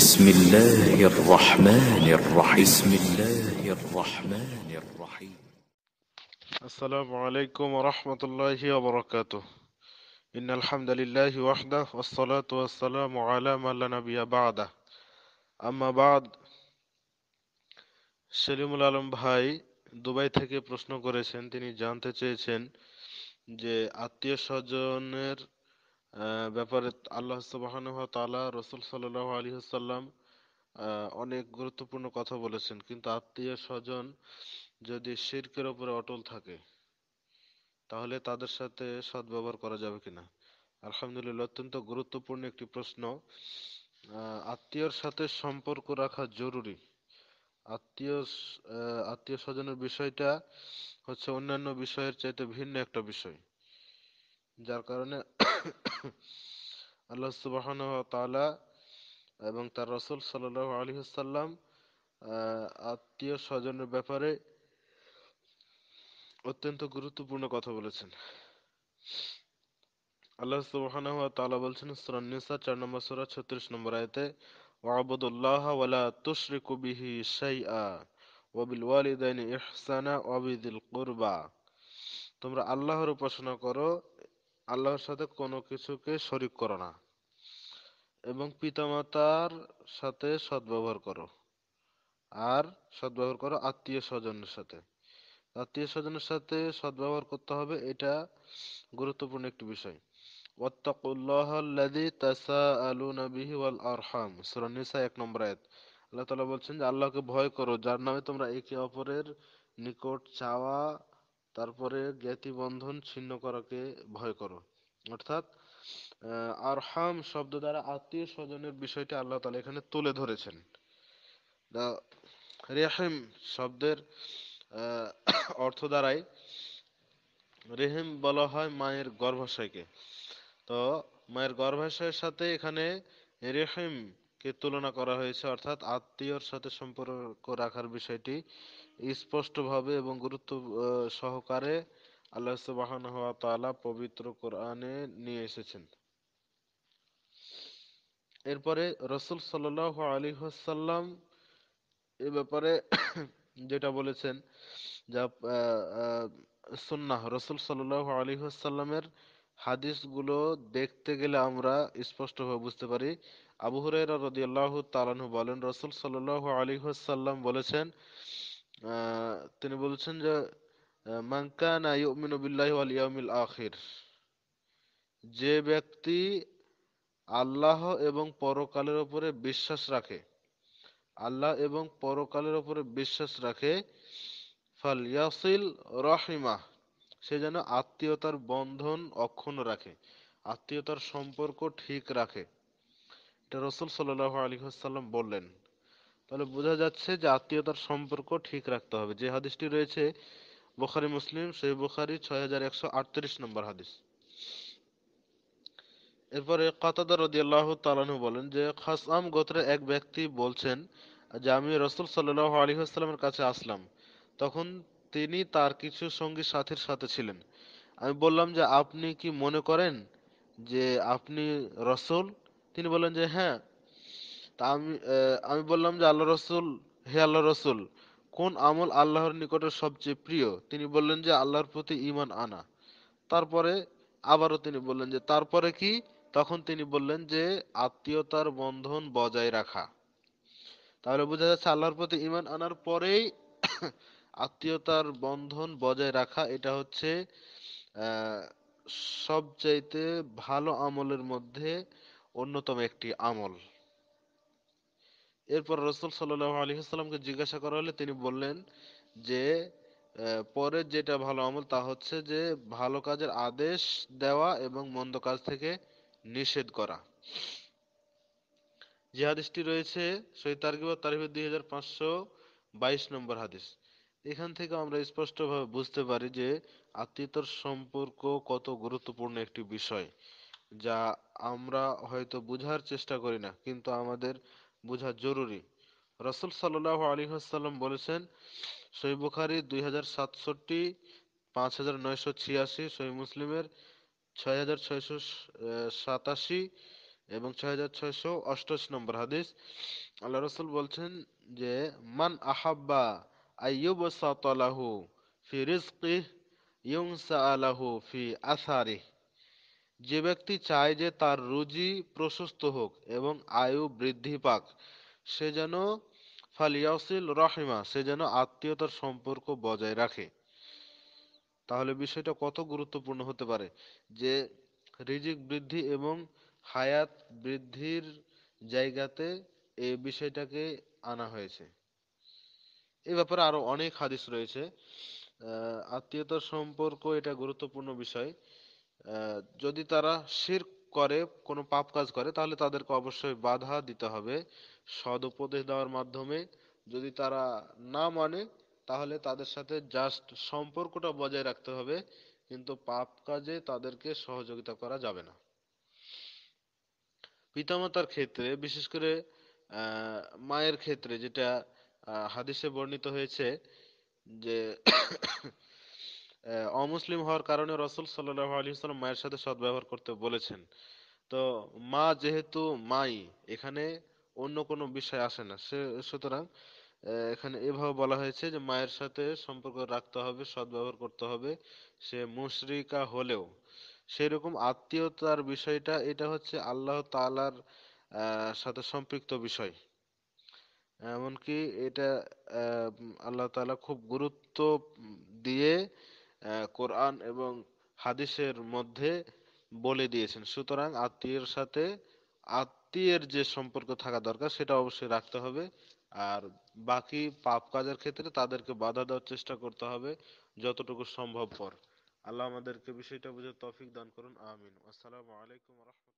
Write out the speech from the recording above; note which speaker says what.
Speaker 1: بسم الله الرحمن الرحيم بسم الله الرحمن الرحيم السلام عليكم ورحمة الله وبركاته إن الحمد لله وحده والصلاة والسلام على من لا نبي بعده أما بعد সেলিমুল আলম ভাই দুবাই থেকে প্রশ্ন করেছেন তিনি জানতে চেয়েছেন যে আত্মীয় স্বজনের ব্যাপারে আল্লাহ তাআলা রসুল সাল্লাহ আলী সাল্লাম অনেক গুরুত্বপূর্ণ কথা বলেছেন কিন্তু আত্মীয় স্বজন যদি শিরকের ওপরে অটল থাকে তাহলে তাদের সাথে সদ্ব্যবহার করা যাবে কিনা আলহামদুলিল্লাহ অত্যন্ত গুরুত্বপূর্ণ একটি প্রশ্ন আত্মীয়র সাথে সম্পর্ক রাখা জরুরি আত্মীয় আত্মীয় স্বজনের বিষয়টা হচ্ছে অন্যান্য বিষয়ের চাইতে ভিন্ন একটা বিষয় যার কারণে আল্লাহ সুবাহন তালা এবং তার রসুল সাল্লাহ আলহিসাল্লাম আত্মীয় স্বজনের ব্যাপারে অত্যন্ত গুরুত্বপূর্ণ কথা বলেছেন আল্লাহ সুবহান তালা বলছেন চার নম্বর সুরা ছত্রিশ নম্বর আয়তে ওয়াবুদুল্লাহ ওয়ালা ওয়াবিল ইহসানা ওয়াবিদিল কুরবা তোমরা আল্লাহর উপাসনা করো আল্লাহর সাথে কোনো কিছুকে শরিক করো না এবং পিতামাতার সাথে সদ্ব্যবহার করো আর সদ্ব্যবহার করো আত্মীয় স্বজনের সাথে আত্মীয় স্বজনের সাথে সদ্ব্যবহার করতে হবে এটা গুরুত্বপূর্ণ একটি বিষয় নম্বর আল্লাহ বলছেন যে আল্লাহকে ভয় করো যার নামে তোমরা একে অপরের নিকট চাওয়া তারপরে জ্ঞাতি বন্ধন ছিন্ন করাকে ভয় করো অর্থাৎ আরহাম শব্দ দ্বারা আত্মীয় স্বজনের বিষয়টি আল্লাহ তালা এখানে তুলে ধরেছেন রেহেম শব্দের অর্থ দ্বারাই রেহেম বলা হয় মায়ের গর্ভাশয়কে তো মায়ের গর্ভাশয়ের সাথে এখানে রেহেম কে তুলনা করা হয়েছে অর্থাৎ আত্মীয়র সাথে সম্পর্ক রাখার বিষয়টি স্পষ্টভাবে এবং গুরুত্ব সহকারে আল্লাহ সুবহানাহু ওয়া তাআলা পবিত্র কোরআনে নিয়ে এসেছেন এরপরে রসুল সাল্লাহ আলী হাসাল্লাম এ ব্যাপারে যেটা বলেছেন যা সুন্নাহ রসুল সাল্লাহ আলী হাসাল্লামের হাদিসগুলো দেখতে গেলে আমরা স্পষ্টভাবে বুঝতে পারি আবু হুরাইরা রাদিয়াল্লাহু তাআলাহু বলেন রাসূল সাল্লাল্লাহু আলাইহি ওয়াসাল্লাম বলেছেন তিনি বলেছেন যে মান কানা ইউমিনু বিল্লাহি ওয়াল ইয়াউমিল আখির যে ব্যক্তি আল্লাহ এবং পরকালের উপরে বিশ্বাস রাখে আল্লাহ এবং পরকালের উপরে বিশ্বাস রাখে ফাল ইয়াসিল রহিমা সে যেন আত্মীয়তার বন্ধন অক্ষুণ্ণ রাখে আত্মীয়তার সম্পর্ক ঠিক রাখে এটা রসুল সাল্লাহ আলী সাল্লাম বললেন তাহলে বোঝা যাচ্ছে যে আত্মীয়তার সম্পর্ক ঠিক রাখতে হবে যে হাদিসটি রয়েছে বোখারি মুসলিম সেই বোখারি ছয় হাজার একশো আটত্রিশ নম্বর হাদিস এরপরে কাতাদা রদিয়াল্লাহ তালানু বলেন যে খাসাম গোত্রের এক ব্যক্তি বলছেন যে আমি রসুল সাল্লাহ আলী আসসালামের কাছে আসলাম তখন তিনি তার কিছু সঙ্গী সাথীর সাথে ছিলেন আমি বললাম যে আপনি কি মনে করেন যে আপনি রসুল তিনি বললেন যে হ্যাঁ তা আমি আমি বললাম যে আল্লাহ রসুল হে আল্লাহ রসুল কোন আমল আল্লাহর নিকটে সবচেয়ে প্রিয় তিনি বললেন যে আল্লাহর প্রতি ইমান আনা তারপরে আবারও তিনি বললেন যে তারপরে কি তখন তিনি বললেন যে আত্মীয়তার বন্ধন বজায় রাখা তাহলে বোঝা যাচ্ছে আল্লাহর প্রতি ইমান আনার পরেই আত্মীয়তার বন্ধন বজায় রাখা এটা হচ্ছে সবচাইতে ভালো আমলের মধ্যে অন্যতম একটি আমল এরপর রসুল সাল্লাহ আলহিহাস্লামকে জিজ্ঞাসা করা হলে তিনি বললেন যে পরে যেটা ভালো আমল তা হচ্ছে যে ভালো কাজের আদেশ দেওয়া এবং মন্দ কাজ থেকে নিষেধ করা যে হাদিসটি রয়েছে সৈয়দ তারগিবা তারিফের দুই হাজার পাঁচশো বাইশ নম্বর হাদিস এখান থেকে আমরা স্পষ্টভাবে বুঝতে পারি যে আত্মীয়তার সম্পর্ক কত গুরুত্বপূর্ণ একটি বিষয় যা আমরা হয়তো বুঝার চেষ্টা করি না কিন্তু আমাদের বোঝা জরুরি রসুল সাল্লাহ আলী হাসাল্লাম বলেছেন সই বুখারি দুই হাজার সাতষট্টি পাঁচ হাজার নয়শো ছিয়াশি সই মুসলিমের ছয় হাজার ছয়শো সাতাশি এবং ছয় হাজার ছয়শো অষ্টআশি নম্বর হাদিস আল্লাহ রসুল বলছেন যে মান আহাব্বা আইয়ুব সাতলাহু ফি রিজকিহ ইউংসা আলাহু ফি আসারিহ যে ব্যক্তি চায় যে তার রুজি প্রশস্ত হোক এবং আয়ু বৃদ্ধি পাক সে যেন ফালিয়াসিল রাহিমা সে যেন আত্মীয়তার সম্পর্ক বজায় রাখে তাহলে বিষয়টা কত গুরুত্বপূর্ণ হতে পারে যে রিজিক বৃদ্ধি এবং হায়াত বৃদ্ধির জায়গাতে এই বিষয়টাকে আনা হয়েছে এ ব্যাপারে আরো অনেক হাদিস রয়েছে আত্মীয়তার সম্পর্ক এটা গুরুত্বপূর্ণ বিষয় যদি তারা শিরক করে কোনো পাপ কাজ করে তাহলে তাদেরকে অবশ্যই বাধা দিতে হবে সদুপদেশ দেওয়ার মাধ্যমে যদি তারা না মানে তাহলে তাদের সাথে জাস্ট সম্পর্কটা বজায় রাখতে হবে কিন্তু পাপ কাজে তাদেরকে সহযোগিতা করা যাবে না পিতামাতার ক্ষেত্রে বিশেষ করে মায়ের ক্ষেত্রে যেটা হাদিসে বর্ণিত হয়েছে যে অমুসলিম হওয়ার কারণে রসুল সাল্লাহ আলী মায়ের সাথে সদ্ব্যবহার করতে বলেছেন তো মা যেহেতু মাই এখানে অন্য কোনো বিষয় আসে না সে সুতরাং এখানে এভাবে বলা হয়েছে যে মায়ের সাথে সম্পর্ক রাখতে হবে সদ্ব্যবহার করতে হবে সে মুশরিকা হলেও সেরকম আত্মীয়তার বিষয়টা এটা হচ্ছে আল্লাহ তালার সাথে সম্পৃক্ত বিষয় এমনকি এটা আল্লাহ তালা খুব গুরুত্ব দিয়ে কোরআন এবং হাদিসের মধ্যে বলে দিয়েছেন সুতরাং আত্মীয়ের সাথে আত্মীয়ের যে সম্পর্ক থাকা দরকার সেটা অবশ্যই রাখতে হবে আর বাকি পাপ কাজের ক্ষেত্রে তাদেরকে বাধা দেওয়ার চেষ্টা করতে হবে যতটুকু সম্ভবপর আল্লাহ আমাদেরকে বিষয়টা বুঝে তৌফিক দান করুন আমিন আসসালামু আলাইকুম